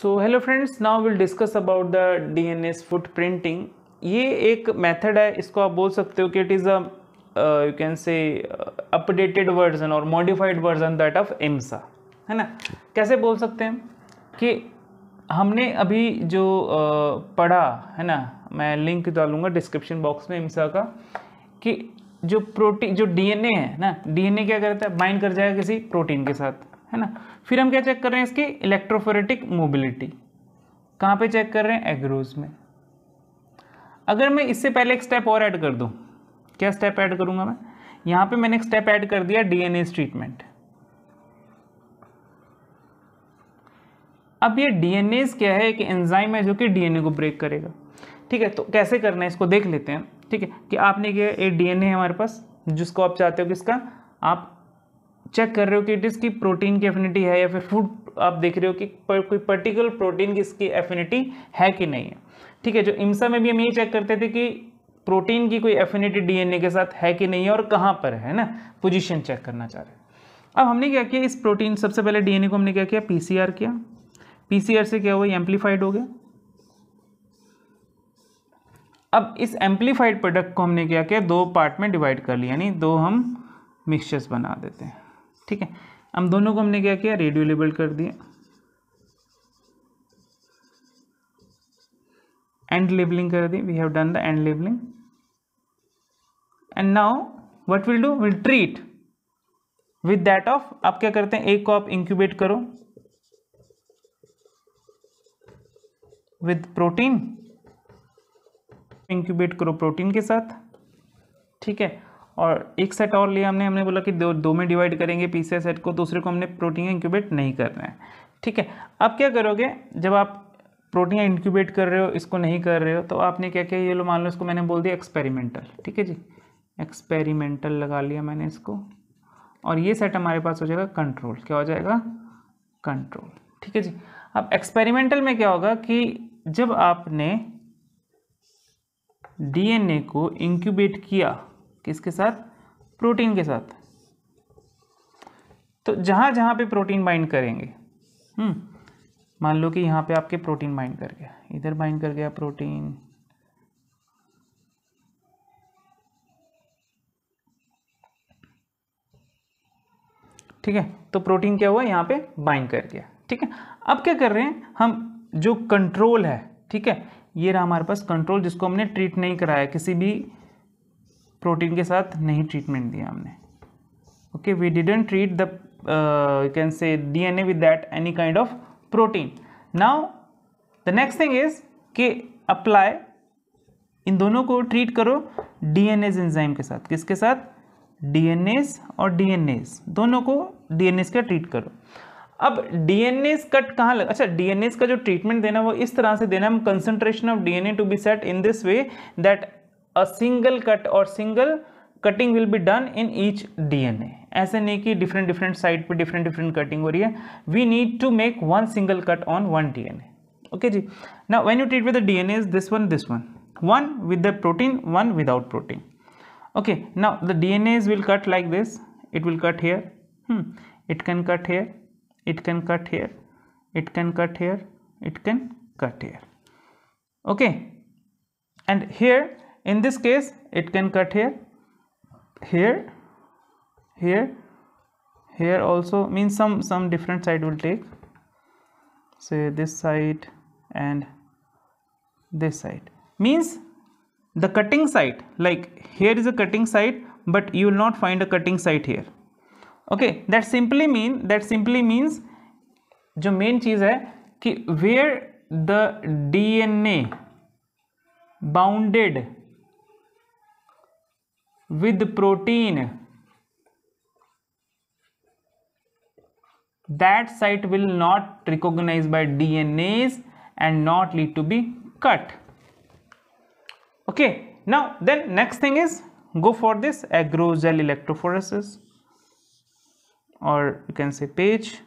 So hello friends now will discuss about the DNase footprinting ये एक method है इसको आप बोल सकते हो कि it is a you can say updated version और modified version that of EMSA है ना कैसे बोल सकते हैं कि हमने अभी जो uh, पढ़ा है ना मैं लिंक डालूंगा डिस्क्रिप्शन बॉक्स में एम्सा का कि जो प्रोटीन जो डीएनए है ना डीएनए क्या करता है बाइंड कर जाएगा किसी प्रोटीन के साथ है ना फिर हम क्या चेक कर रहे हैं इसकी इलेक्ट्रोफोरेटिक मोबिलिटी कहाँ पे चेक कर रहे हैं एग्रोज में अगर मैं इससे पहले एक स्टेप और ऐड कर दूँ क्या स्टेप ऐड करूँगा मैं यहाँ पे मैंने एक स्टेप ऐड कर दिया डीएनए ट्रीटमेंट अब ये डीएनए क्या है एक एंजाइम है जो कि डीएनए को ब्रेक करेगा ठीक है तो कैसे करना है इसको देख लेते हैं ठीक है कि आपने क्या एक डीएनए है हमारे पास जिसको आप चाहते हो किसका आप चेक कर रहे हो कि इट इसकी प्रोटीन की एफिनिटी है या फिर फूड आप देख रहे हो कि पर, कोई पर्टिकुलर प्रोटीन की इसकी एफिनिटी है कि नहीं है ठीक है जो इम्सा में भी हम यही चेक करते थे कि प्रोटीन की कोई एफिनिटी डीएनए के साथ है कि नहीं है और कहाँ पर है ना पोजिशन चेक करना चाह रहे हैं अब हमने क्या किया इस प्रोटीन सबसे पहले डीएनए को हमने क्या किया पीसीआर किया पीसीआर से क्या हुआ एम्पलीफाइड हो गया अब इस एम्पलीफाइड प्रोडक्ट को हमने क्या किया दो पार्ट में डिवाइड कर लिया यानी दो हम मिक्सचर्स बना देते हैं ठीक है हम दोनों को हमने क्या किया रेडियो लेबल कर दिया एंड लेबलिंग कर दी we have done the end labelling and now what will do will treat with that of आप क्या करते हैं एक को आप इंक्यूबेट करो विद प्रोटीन इंक्यूबेट करो प्रोटीन के साथ ठीक है और एक सेट और लिया हमने हमने बोला कि दो दो में डिवाइड करेंगे पीसे सेट को दूसरे को हमने प्रोटीन इंक्यूबेट नहीं करना है ठीक है अब क्या करोगे जब आप प्रोटीन इंक्यूबेट कर रहे हो इसको नहीं कर रहे हो तो आपने क्या किया ये लो मान लो इसको मैंने बोल दिया एक्सपेरिमेंटल ठीक है जी एक्सपेरिमेंटल लगा लिया मैंने इसको और ये सेट हमारे पास हो जाएगा कंट्रोल क्या हो जाएगा कंट्रोल ठीक है जी अब एक्सपेरिमेंटल में क्या होगा कि जब आपने डीएनए को इंक्यूबेट किया किसके साथ प्रोटीन के साथ तो जहां जहां पे प्रोटीन बाइंड करेंगे हम्म मान लो कि यहां पे आपके प्रोटीन बाइंड कर गया इधर बाइंड कर गया प्रोटीन ठीक है तो प्रोटीन क्या हुआ यहां पे बाइंड कर गया ठीक है अब क्या कर रहे हैं हम जो कंट्रोल है ठीक है ये रहा हमारे पास कंट्रोल जिसको हमने ट्रीट नहीं कराया किसी भी प्रोटीन के साथ नहीं ट्रीटमेंट दिया हमने okay we didn't treat the can say D N A with that any kind of protein now the next thing is के अप्लाई इन दोनों को ट्रीट करो डी एन एज एंजाइम के साथ किसके साथ डी एन एज और डी एन एज दोनों को डी एन एस का ट्रीट करो अब डी एन एज कट कहाँ लगा अच्छा डी एन एस का जो ट्रीटमेंट देना वो इस तरह से देना हम concentration of D N A to be set in this way that a single cut or single cutting will be done in each DNA. As in ki different different site pe different different cutting ho rahi hai. We need to make one single cut on one DNA. Okay ji. Now when you treat with the DNAs, this one, this one. One with the protein, one without protein. Okay. Now the DNAs will cut like this. It will cut here. Hmm. It can cut here. It can cut here. It can cut here. It can cut here. Okay. And here in this case it can cut here here here here also means some some different side will take say this side and this side means the cutting side like here is a cutting side but you will not find a cutting side here okay that simply mean that simply means The main चीज़ है कि where the DNA bounded with protein that site will not recognize by DNAs and not lead to be cut okay now then next thing is go for this agrogel electrophoresis or you can say page you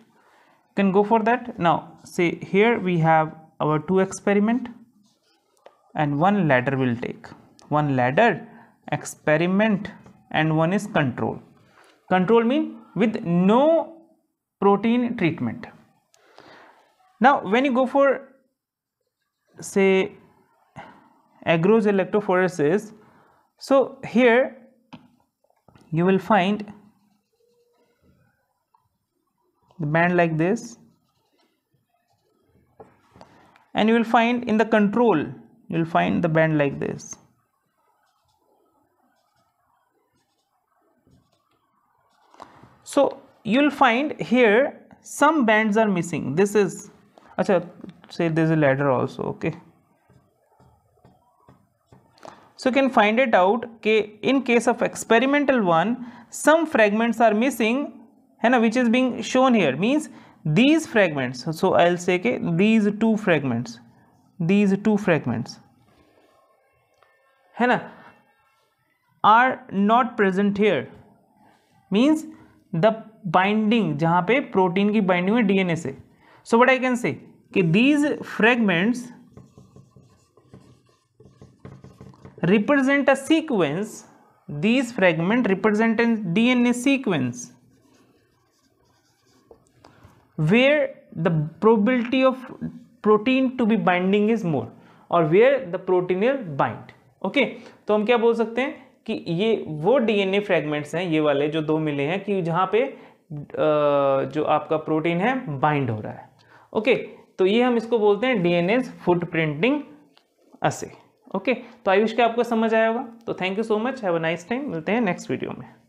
can go for that now say here we have our two experiment and one ladder will take one ladder experiment and one is control control mean with no protein treatment now when you go for say agrose electrophoresis so here you will find the band like this and you will find in the control you will find the band like this So you will find here some bands are missing. This is, acha, say there is a ladder also, okay. So you can find it out okay, in case of experimental one, some fragments are missing and which is being shown here means these fragments. So I'll say okay, these two fragments, these two fragments है ना are not present here means the binding जहां पे protein की binding है DNA से so but I can say कि these fragments represent a sequence these fragment represent an DNA sequence where the probability of protein to be binding is more और where the protein is bind okay तो हम क्या बोल सकते हैं कि ये वो डीएनए फ्रेगमेंट्स हैं ये वाले जो दो मिले हैं कि जहाँ पे जो आपका प्रोटीन है बाइंड हो रहा है ओके तो ये हम इसको बोलते हैं DNA footprinting assay okay तो आयुष क्या आपको समझ आया होगा तो thank you so much have a nice time मिलते हैं नेक्स्ट वीडियो में